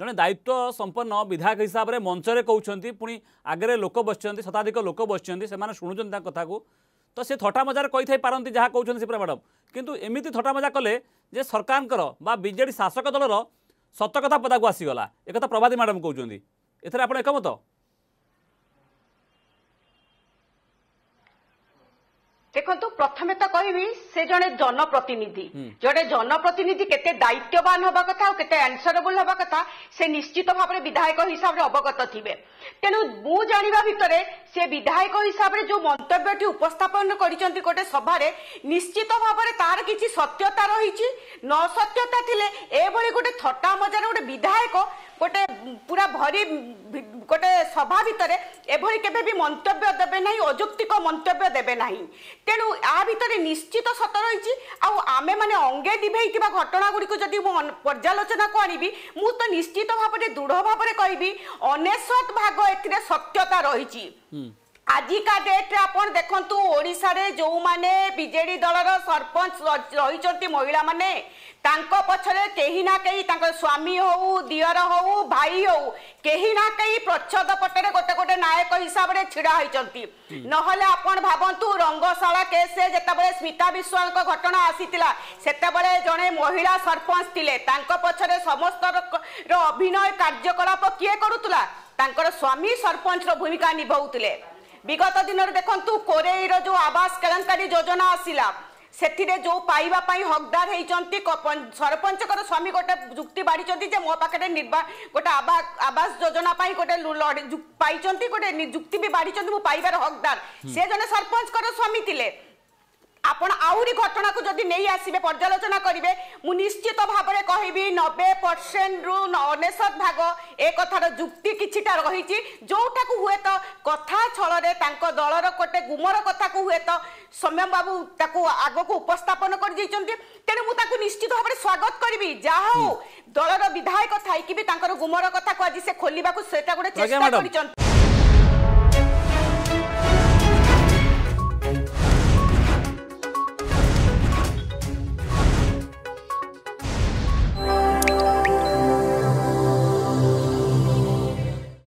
ଜଣେ ଦାୟିତ୍ୱ ସମ୍ପନ୍ନ ବିଧାୟକ ହିସାବରେ ମଞ୍ଚରେ କହୁଛନ୍ତି ପୁଣି ଆଗରେ ଲୋକ ବସିଛନ୍ତି ଶତାଧିକ ଲୋକ ବସିଛନ୍ତି ସେମାନେ ଶୁଣୁଛନ୍ତି ତାଙ୍କ କଥାକୁ ତ ସେ ଥଟା ମଜାରେ କହିଥାଇ ପାରନ୍ତି ଯାହା କହୁଛନ୍ତି ସେପରି ମ୍ୟାଡ଼ମ୍ କିନ୍ତୁ ଏମିତି ଥଟା ମଜା କଲେ ଯେ ସରକାରଙ୍କର ବା ବିଜେଡ଼ି ଶାସକ ଦଳର ସତକଥା ପଦାକୁ ଆସିଗଲା ଏକଥା ପ୍ରଭାତୀ ମ୍ୟାଡ଼ାମ୍ କହୁଛନ୍ତି ଏଥିରେ ଆପଣ ଏକମତ ଦେଖନ୍ତୁ ପ୍ରଥମେ ତ କହିବି ସେ ଜଣେ ଜନପ୍ରତିନିଧି ଜଣେ ଜନପ୍ରତିନିଧି କେତେ ଦାୟିତ୍ୱବାନ ହେବା କଥା ଆଉ କେତେ ଆନ୍ସରେବୁଲ ହେବା କଥା ସେ ନିଶ୍ଚିତ ଭାବରେ ବିଧାୟକ ହିସାବରେ ଅବଗତ ଥିବେ ତେଣୁ ମୁଁ ଜାଣିବା ଭିତରେ ସେ ବିଧାୟକ ହିସାବରେ ଯୋଉ ମନ୍ତବ୍ୟଟି ଉପସ୍ଥାପନ କରିଛନ୍ତି ଗୋଟେ ସଭାରେ ନିଶ୍ଚିତ ଭାବରେ ତାର କିଛି ସତ୍ୟତା ରହିଛି ନ ସତ୍ୟତା ଥିଲେ ଏଭଳି ଗୋଟେ ଥଟା ମଜାରେ ଗୋଟେ ବିଧାୟକ গোটে পুরা ভরি গোটে সভা ভিতরে এভাবে কেবে বি মন্তব্য দেবে না অযৌক্তিক মন্তব্য দেবে না তেণু আ ভিতরে নিশ্চিত সত রয়েছে আমে মানে অঙ্গে নিভাই ঘটনাগুড়ি যদি মু পর্যালোচনা করবি মু তো নিশ্চিত ভাবে দৃঢ় ভাবে কবি অনেশত ভাগ এতে সত্যতা রয়েছে আজিকা ডেট্রে আপনার দেখুন ওড়শার যে বিজেডি দলর সরপঞ্চ রয়েছেন মহিলা মানে তাঁক পছরে কেহি না কেহি তাঁর স্বামী হো দিওর হো ভাই হো কেহি না কেহি প্রচ্ছদ পটরে গোটে গোটে নায়ক হিসাবে ছিড়া হয়েছেন নহলে আপনার ভাবতু রঙ্গশালা কেসে যেতবে স্মিতা বিশ্বাল ঘটনা আসিলা সেতবে জনে মহিলা সরপঞ্চ লে তাঁক পছরে সমস্ত অভিনয় কার্যকলাপ কিয়ে করুলা তাঁর স্বামী সরপঞ্চর ভূমিকা নিভাউলে বিগত দিনের দেখুন কোরেইর যে আবাস কেলেঙ্কারী যোজনা আসিলা ସେଥିରେ ଯେଉଁ ପାଇବା ପାଇଁ ହକଦାର ହେଇଛନ୍ତି ସରପଞ୍ଚଙ୍କର ସ୍ୱାମୀ ଗୋଟେ ଯୁକ୍ତି ବାଢ଼ିଛନ୍ତି ଯେ ମୋ ପାଖରେ ନିର୍ବା ଗୋଟେ ଆବାସ ଯୋଜନା ପାଇଁ ଗୋଟେ ପାଇଛନ୍ତି ଗୋଟେ ଯୁକ୍ତି ବି ବାଢ଼ିଛନ୍ତି ମୁଁ ପାଇବାର ହକଦାର ସେ ଜଣେ ସରପଞ୍ଚଙ୍କର ସ୍ୱାମୀ ଥିଲେ আপন আহরি ঘটনাকে যদি নেই আসবে পর্যালোচনা করবে মু নিশ্চিত ভাবে কহবি নবে পরসেন্ট রু অনেশত ভাগ এ কথার যুক্তি কিছুটা রয়েছে যেটা হুয়েত কথা ছলরে তাঙ্ক দলর গোটে গুমর কথা হুয়েত সৌম্য বাবু তাকে আগক উপস্থাপন করে যাই তেমন মু তাকে নিশ্চিত ভাবে স্বাগত করবি যা হোক দলর বিধায়ক থাইকি বি তাঙ্কর গুমর কথা আজ সে খোলিবাকু সেটা গোটে চেষ্টা করিছন্তি